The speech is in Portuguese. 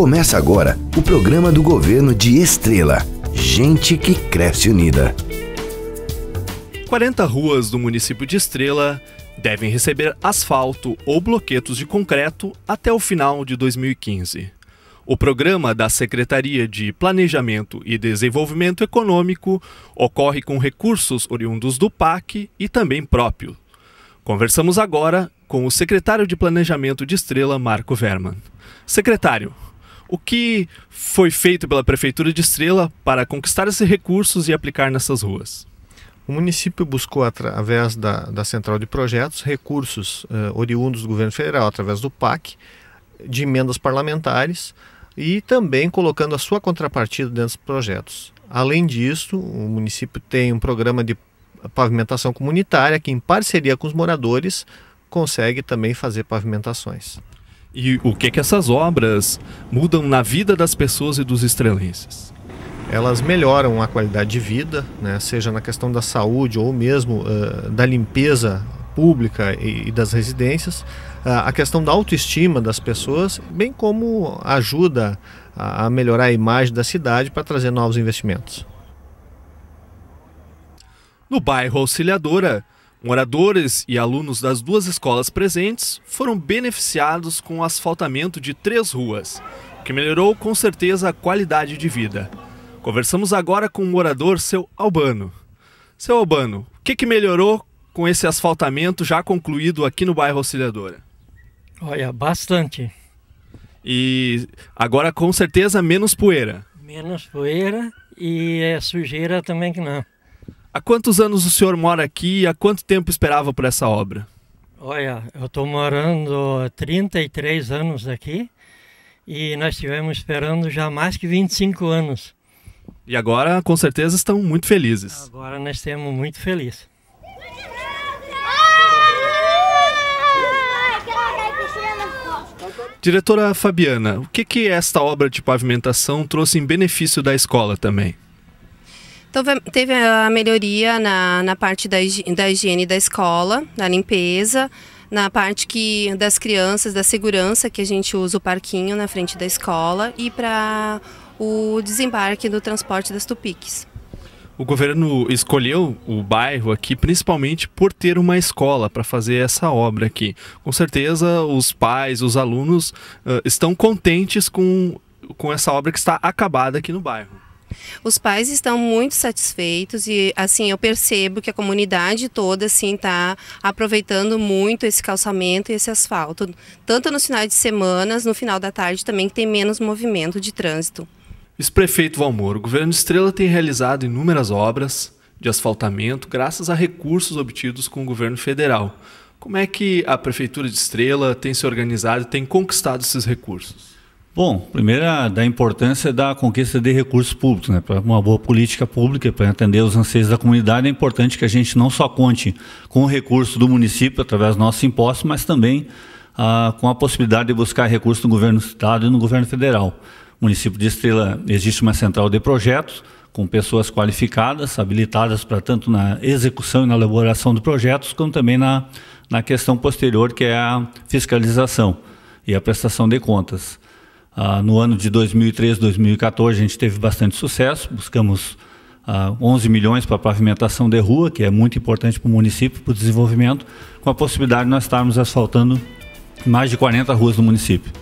Começa agora o programa do governo de Estrela. Gente que cresce unida. 40 ruas do município de Estrela devem receber asfalto ou bloquetos de concreto até o final de 2015. O programa da Secretaria de Planejamento e Desenvolvimento Econômico ocorre com recursos oriundos do PAC e também próprio. Conversamos agora com o secretário de Planejamento de Estrela, Marco Verman. Secretário, o que foi feito pela Prefeitura de Estrela para conquistar esses recursos e aplicar nessas ruas? O município buscou, através da, da Central de Projetos, recursos uh, oriundos do governo federal, através do PAC, de emendas parlamentares e também colocando a sua contrapartida dentro dos projetos. Além disso, o município tem um programa de pavimentação comunitária que, em parceria com os moradores, consegue também fazer pavimentações. E o que, que essas obras mudam na vida das pessoas e dos estrelenses? Elas melhoram a qualidade de vida, né? seja na questão da saúde ou mesmo uh, da limpeza pública e, e das residências, uh, a questão da autoestima das pessoas, bem como ajuda a, a melhorar a imagem da cidade para trazer novos investimentos. No bairro Auxiliadora, Moradores e alunos das duas escolas presentes foram beneficiados com o asfaltamento de três ruas, o que melhorou com certeza a qualidade de vida. Conversamos agora com o morador, seu Albano. Seu Albano, o que, que melhorou com esse asfaltamento já concluído aqui no bairro Auxiliadora? Olha, bastante. E agora com certeza menos poeira. Menos poeira e é sujeira também que não. Há quantos anos o senhor mora aqui e há quanto tempo esperava por essa obra? Olha, eu estou morando há 33 anos aqui e nós estivemos esperando já mais que 25 anos. E agora, com certeza, estão muito felizes. Agora nós estamos muito felizes. Diretora Fabiana, o que, que esta obra de pavimentação trouxe em benefício da escola também? Então, teve a melhoria na, na parte da, da higiene da escola, da limpeza, na parte que das crianças, da segurança, que a gente usa o parquinho na frente da escola e para o desembarque do transporte das Tupiques. O governo escolheu o bairro aqui principalmente por ter uma escola para fazer essa obra aqui. Com certeza, os pais, os alunos uh, estão contentes com, com essa obra que está acabada aqui no bairro. Os pais estão muito satisfeitos e assim eu percebo que a comunidade toda assim está aproveitando muito esse calçamento e esse asfalto, tanto nos finais de semanas, no final da tarde também que tem menos movimento de trânsito. Ex-prefeito Valmor, o governo Estrela tem realizado inúmeras obras de asfaltamento graças a recursos obtidos com o governo federal. Como é que a prefeitura de Estrela tem se organizado e tem conquistado esses recursos? Bom, primeira é da importância da conquista de recursos públicos, né? Para uma boa política pública, para atender os anseios da comunidade, é importante que a gente não só conte com o recurso do município através dos nossos impostos, mas também ah, com a possibilidade de buscar recursos no governo do estado e no governo federal. No município de Estrela existe uma central de projetos com pessoas qualificadas, habilitadas para tanto na execução e na elaboração de projetos, como também na, na questão posterior, que é a fiscalização e a prestação de contas. Ah, no ano de 2013, 2014, a gente teve bastante sucesso, buscamos ah, 11 milhões para pavimentação de rua, que é muito importante para o município, para o desenvolvimento, com a possibilidade de nós estarmos asfaltando mais de 40 ruas do município.